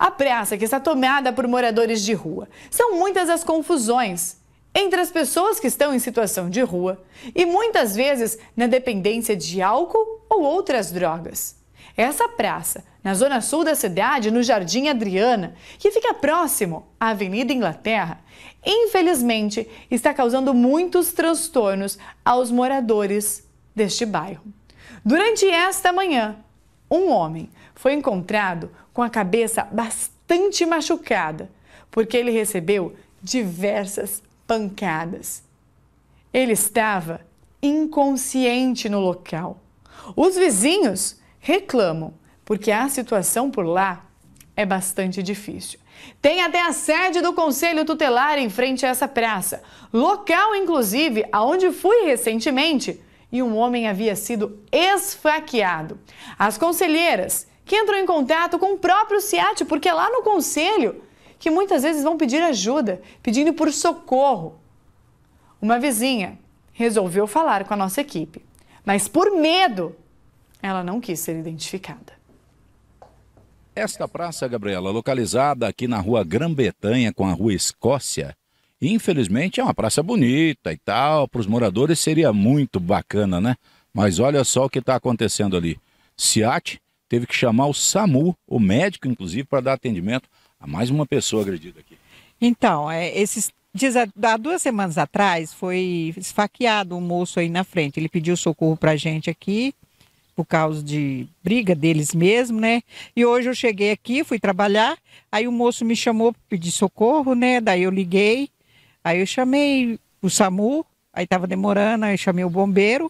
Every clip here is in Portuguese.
A praça, que está tomada por moradores de rua, são muitas as confusões entre as pessoas que estão em situação de rua e muitas vezes na dependência de álcool ou outras drogas. Essa praça, na zona sul da cidade, no Jardim Adriana, que fica próximo à Avenida Inglaterra, infelizmente está causando muitos transtornos aos moradores deste bairro. Durante esta manhã, um homem foi encontrado com a cabeça bastante machucada, porque ele recebeu diversas pancadas. Ele estava inconsciente no local. Os vizinhos reclamam, porque a situação por lá é bastante difícil. Tem até a sede do Conselho Tutelar em frente a essa praça, local inclusive aonde fui recentemente e um homem havia sido esfaqueado. As conselheiras que entram em contato com o próprio SEAT, porque é lá no conselho que muitas vezes vão pedir ajuda, pedindo por socorro. Uma vizinha resolveu falar com a nossa equipe, mas por medo, ela não quis ser identificada. Esta praça, Gabriela, localizada aqui na rua Grã-Bretanha com a rua Escócia, infelizmente é uma praça bonita e tal, para os moradores seria muito bacana, né? Mas olha só o que está acontecendo ali. SEAT teve que chamar o SAMU, o médico, inclusive, para dar atendimento a mais uma pessoa agredida aqui. Então, é, esses Diz, há duas semanas atrás foi esfaqueado um moço aí na frente. Ele pediu socorro a gente aqui, por causa de briga deles mesmo, né? E hoje eu cheguei aqui, fui trabalhar, aí o moço me chamou para pedir socorro, né? Daí eu liguei, aí eu chamei o SAMU, aí estava demorando, aí eu chamei o bombeiro.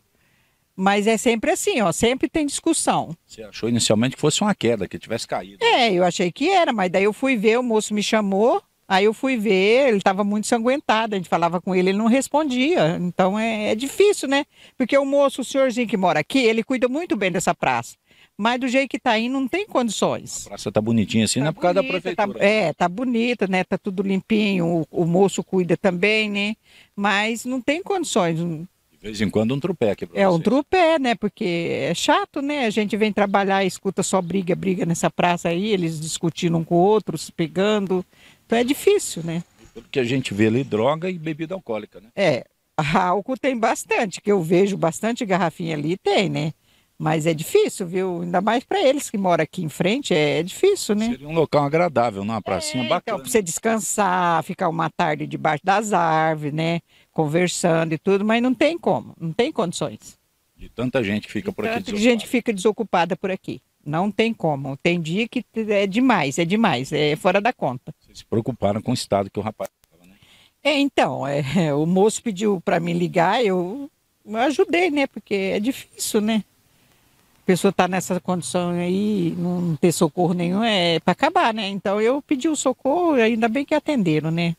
Mas é sempre assim, ó, sempre tem discussão. Você achou inicialmente que fosse uma queda, que tivesse caído? É, eu achei que era, mas daí eu fui ver, o moço me chamou, aí eu fui ver, ele estava muito sanguentado, a gente falava com ele, ele não respondia. Então é, é difícil, né? Porque o moço, o senhorzinho que mora aqui, ele cuida muito bem dessa praça mas do jeito que está aí não tem condições. A praça tá bonitinha assim, tá não é por bonita, causa da tá tá prefeitura. Tá, é, tá bonita, né? Tá tudo limpinho, o, o, moço cuida também, né? Mas não tem condições. De vez em quando um trupé aqui pra É vocês. um trupé, né? Porque é chato, né? A gente vem trabalhar e escuta só briga, briga nessa praça aí, eles discutindo um com o outro, se pegando. Então é difícil, né? porque a gente vê ali, droga e bebida alcoólica, né? É, álcool tem bastante, que eu vejo bastante garrafinha ali, tem, né? Mas é difícil, viu? Ainda mais para eles que moram aqui em frente, é, é difícil, né? Seria um local agradável, uma pracinha é, então, bacana. Então, para você descansar, ficar uma tarde debaixo das árvores, né? Conversando e tudo, mas não tem como, não tem condições. De tanta gente que fica de por aqui desocupada. gente fica desocupada por aqui. Não tem como. Tem dia que é demais, é demais, é fora da conta. Vocês se preocuparam com o estado que o rapaz estava, né? É, então, é, o moço pediu para me ligar, eu, eu ajudei, né? Porque é difícil, né? a pessoa está nessa condição aí, não ter socorro nenhum, é para acabar, né? Então eu pedi o socorro, ainda bem que atenderam, né?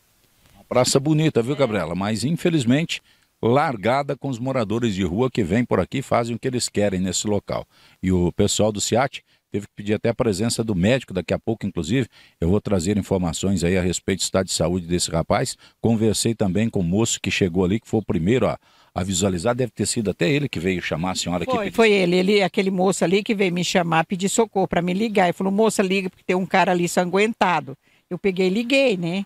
Uma praça bonita, viu, Gabriela? Mas infelizmente largada com os moradores de rua que vêm por aqui e fazem o que eles querem nesse local. E o pessoal do SIAT teve que pedir até a presença do médico daqui a pouco, inclusive. Eu vou trazer informações aí a respeito do estado de saúde desse rapaz. Conversei também com o moço que chegou ali, que foi o primeiro a, a visualizar. Deve ter sido até ele que veio chamar a senhora foi, Foi ele, ele, aquele moço ali que veio me chamar, pedir socorro para me ligar. Ele falou, moça, liga porque tem um cara ali sanguentado. Eu peguei e liguei, né?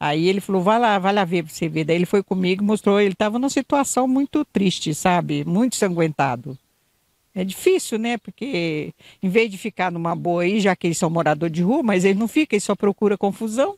Aí ele falou, vai lá, vai lá ver pra você ver. Daí ele foi comigo, mostrou, ele estava numa situação muito triste, sabe? Muito sanguentado. É difícil, né? Porque em vez de ficar numa boa aí, já que eles são morador de rua, mas eles não ficam, eles só procura confusão.